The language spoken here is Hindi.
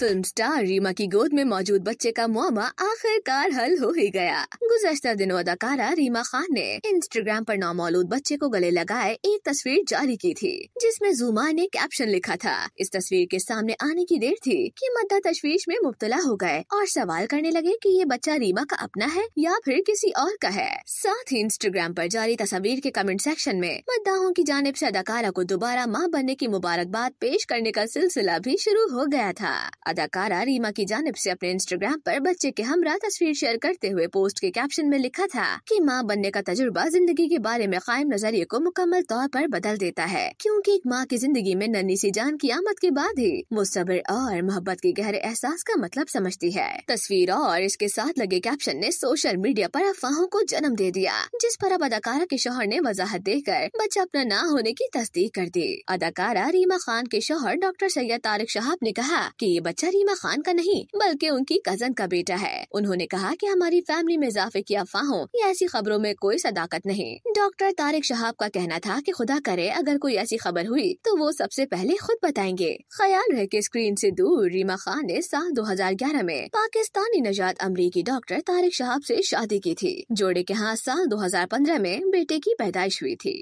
फिल्म स्टार रीमा की गोद में मौजूद बच्चे का मामा आखिरकार हल हो ही गया गुजश्ता दिनों अदाकारा रीमा खान ने इंस्टाग्राम पर नामौलूद बच्चे को गले लगाए एक तस्वीर जारी की थी जिसमें जुमा ने कैप्शन लिखा था इस तस्वीर के सामने आने की देर थी कि मद्दा तशवीश में मुबतला हो गए और सवाल करने लगे कि ये बच्चा रीमा का अपना है या फिर किसी और का है साथ ही इंस्टाग्राम पर जारी तस्वीर के कमेंट सेक्शन में मद्दाहों की जानब ऐसी अदाकारा को दोबारा माँ बनने की मुबारकबाद पेश करने का सिलसिला भी शुरू हो गया था अदाकारा रीमा की जानब से अपने इंस्टाग्राम पर बच्चे के हमरा तस्वीर शेयर करते हुए पोस्ट के कैप्शन में लिखा था कि माँ बनने का तजुर्बा जिंदगी के बारे में कायम नजरिए को मुकम्मल तौर पर बदल देता है क्योंकि एक माँ की जिंदगी में नन्नी सी जान की आमद के बाद ही वो सब्र और मोहब्बत के गहरे एहसास का मतलब समझती है तस्वीर और इसके साथ लगे कैप्शन ने सोशल मीडिया पर अफवाहों को जन्म दे दिया जिस पर अब अदाकारा के शोहर ने वजाहत देकर बच्चा अपना ना होने की तस्दीक कर दी अदाकारा रीमा खान के शोहर डॉक्टर सैयद तारिक शहाब ने कहा की ये बच्चा रीमा खान का नहीं बल्कि उनकी कजन का बेटा है उन्होंने कहा कि हमारी फैमिली में इजाफे की अफवाहों या ऐसी खबरों में कोई सदाकत नहीं डॉक्टर तारिक शहाब का कहना था कि खुदा करे अगर कोई ऐसी खबर हुई तो वो सबसे पहले खुद बताएंगे ख्याल रहे की स्क्रीन ऐसी दूर रीमा खान ने साल दो में पाकिस्तानी नजात अमरीकी डॉक्टर तारिक शहाब ऐसी शादी की थी जोड़े के यहाँ साल दो में बेटे की पैदाइश हुई थी